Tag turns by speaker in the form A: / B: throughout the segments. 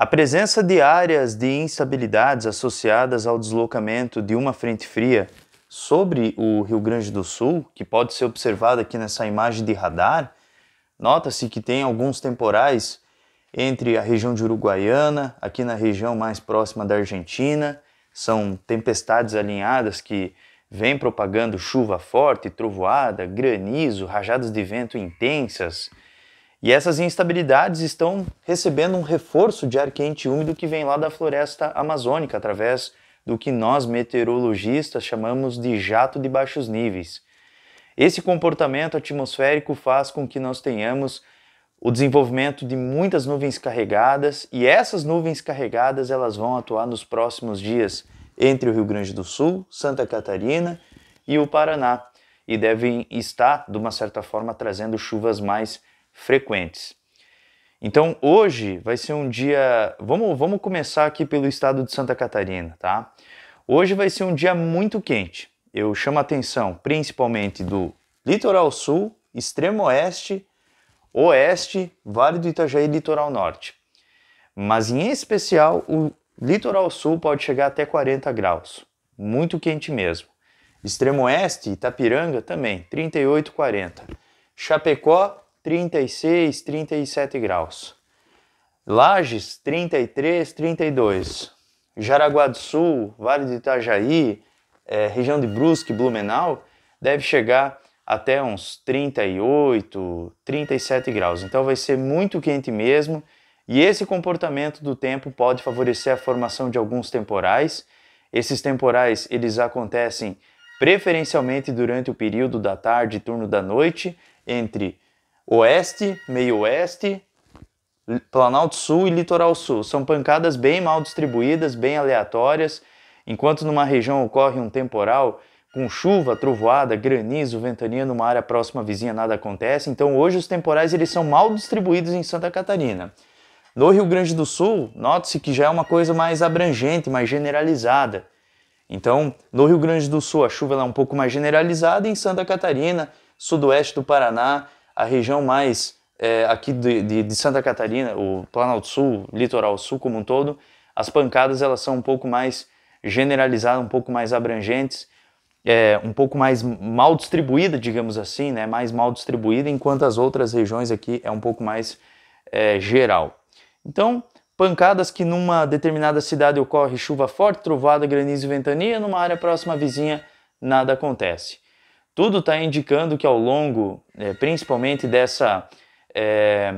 A: A presença de áreas de instabilidades associadas ao deslocamento de uma frente fria sobre o Rio Grande do Sul, que pode ser observada aqui nessa imagem de radar, nota-se que tem alguns temporais entre a região de Uruguaiana, aqui na região mais próxima da Argentina, são tempestades alinhadas que vêm propagando chuva forte, trovoada, granizo, rajadas de vento intensas, e essas instabilidades estão recebendo um reforço de ar quente úmido que vem lá da floresta amazônica, através do que nós meteorologistas chamamos de jato de baixos níveis. Esse comportamento atmosférico faz com que nós tenhamos o desenvolvimento de muitas nuvens carregadas e essas nuvens carregadas elas vão atuar nos próximos dias entre o Rio Grande do Sul, Santa Catarina e o Paraná e devem estar de uma certa forma trazendo chuvas mais frequentes. Então hoje vai ser um dia. Vamos, vamos começar aqui pelo estado de Santa Catarina, tá? Hoje vai ser um dia muito quente. Eu chamo a atenção principalmente do litoral sul, extremo oeste, oeste, Vale do Itajaí e litoral norte. Mas em especial o litoral sul pode chegar até 40 graus. Muito quente mesmo. Extremo oeste, Itapiranga também, 38, 40. Chapecó, 36, 37 graus. Lages, 33, 32. Jaraguá do Sul, Vale do Itajaí, é, região de Brusque, Blumenau, deve chegar até uns 38, 37 graus. Então vai ser muito quente mesmo. E esse comportamento do tempo pode favorecer a formação de alguns temporais. Esses temporais eles acontecem preferencialmente durante o período da tarde e turno da noite, entre oeste, meio oeste, Planalto Sul e Litoral Sul. São pancadas bem mal distribuídas, bem aleatórias. Enquanto numa região ocorre um temporal, com chuva, trovoada, granizo, ventania numa área próxima vizinha nada acontece. Então hoje os temporais eles são mal distribuídos em Santa Catarina. No Rio Grande do Sul, note-se que já é uma coisa mais abrangente, mais generalizada. Então, no Rio Grande do Sul a chuva é um pouco mais generalizada, em Santa Catarina, sudoeste do Paraná, a região mais é, aqui de, de, de, Santa Catarina, o Planalto Sul, Litoral Sul como um todo, as pancadas elas são um pouco mais generalizadas, um pouco mais abrangentes, é, um pouco mais mal distribuída, digamos assim, né, mais mal distribuída, enquanto as outras regiões aqui é um pouco mais é, geral. Então, pancadas que numa determinada cidade ocorre chuva forte, trovada, granizo e ventania, numa área próxima vizinha nada acontece. Tudo está indicando que ao longo, é, principalmente dessa é,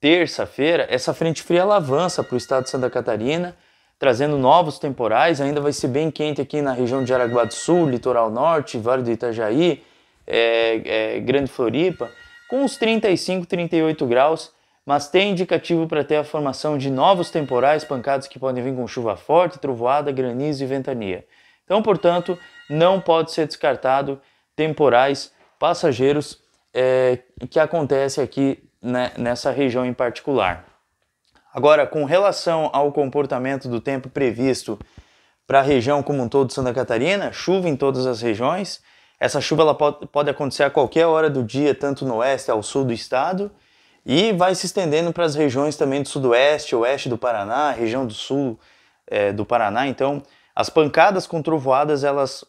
A: terça-feira, essa frente fria avança para o estado de Santa Catarina, trazendo novos temporais. Ainda vai ser bem quente aqui na região de Araguá do Sul, Litoral Norte, Vale do Itajaí, é, é Grande Floripa, com uns 35, 38 graus mas tem indicativo para ter a formação de novos temporais, pancadas que podem vir com chuva forte, trovoada, granizo e ventania. Então, portanto, não pode ser descartado temporais, passageiros, é, que acontece aqui né, nessa região em particular. Agora, com relação ao comportamento do tempo previsto para a região como um todo de Santa Catarina, chuva em todas as regiões. Essa chuva ela pode, pode acontecer a qualquer hora do dia, tanto no oeste ao sul do estado, e vai se estendendo para as regiões também do sudoeste, oeste do Paraná, região do sul é, do Paraná. Então, as pancadas com trovoadas elas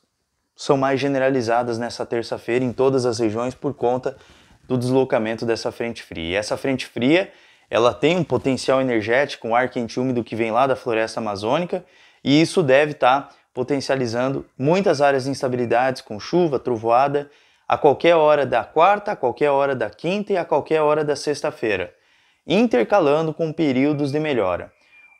A: são mais generalizadas nessa terça-feira em todas as regiões por conta do deslocamento dessa frente fria. E essa frente fria, ela tem um potencial energético, um ar quente úmido que vem lá da floresta amazônica, e isso deve estar tá potencializando muitas áreas de instabilidades com chuva, trovoada, a qualquer hora da quarta, a qualquer hora da quinta e a qualquer hora da sexta-feira, intercalando com períodos de melhora.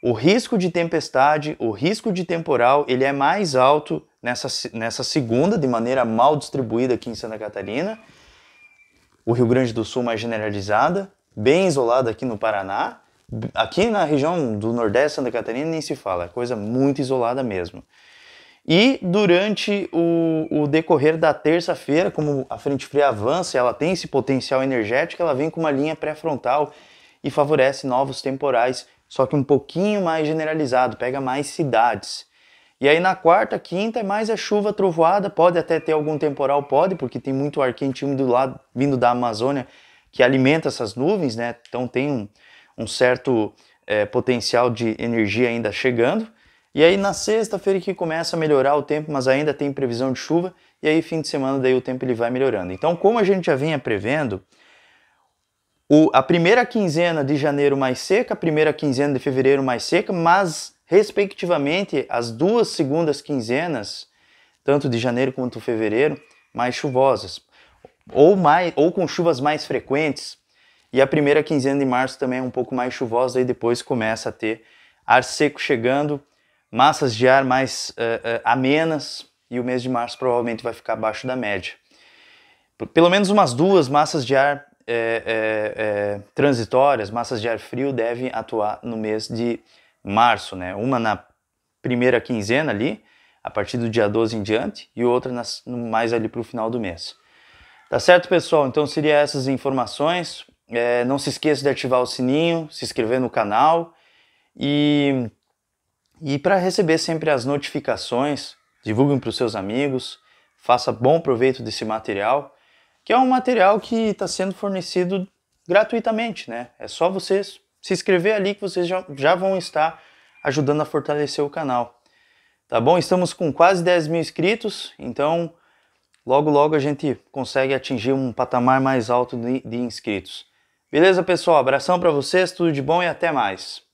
A: O risco de tempestade, o risco de temporal, ele é mais alto nessa, nessa segunda, de maneira mal distribuída aqui em Santa Catarina, o Rio Grande do Sul mais generalizada, bem isolada aqui no Paraná, aqui na região do Nordeste Santa Catarina nem se fala, é coisa muito isolada mesmo. E durante o, o decorrer da terça-feira, como a frente fria avança, ela tem esse potencial energético, ela vem com uma linha pré-frontal e favorece novos temporais, só que um pouquinho mais generalizado, pega mais cidades. E aí na quarta, quinta, é mais é chuva trovoada, pode até ter algum temporal, pode, porque tem muito ar quente do lado, vindo da Amazônia, que alimenta essas nuvens, né? Então tem um, um certo é, potencial de energia ainda chegando. E aí na sexta-feira que começa a melhorar o tempo, mas ainda tem previsão de chuva, e aí fim de semana daí o tempo ele vai melhorando. Então, como a gente já vinha prevendo, o, a primeira quinzena de janeiro mais seca, a primeira quinzena de fevereiro mais seca, mas respectivamente, as duas segundas quinzenas, tanto de janeiro quanto fevereiro, mais chuvosas, ou, mais, ou com chuvas mais frequentes. E a primeira quinzena de março também é um pouco mais chuvosa, e depois começa a ter ar seco chegando, massas de ar mais uh, uh, amenas, e o mês de março provavelmente vai ficar abaixo da média. Pelo menos umas duas massas de ar é, é, é, transitórias, massas de ar frio, devem atuar no mês de março março, né? Uma na primeira quinzena ali, a partir do dia 12 em diante, e outra nas, mais ali para o final do mês. Tá certo, pessoal? Então seria essas informações. É, não se esqueça de ativar o sininho, se inscrever no canal e, e para receber sempre as notificações, divulguem para os seus amigos, faça bom proveito desse material, que é um material que está sendo fornecido gratuitamente, né? É só vocês se inscrever ali que vocês já, já vão estar ajudando a fortalecer o canal. Tá bom? Estamos com quase 10 mil inscritos, então logo logo a gente consegue atingir um patamar mais alto de, de inscritos. Beleza, pessoal? Abração para vocês, tudo de bom e até mais.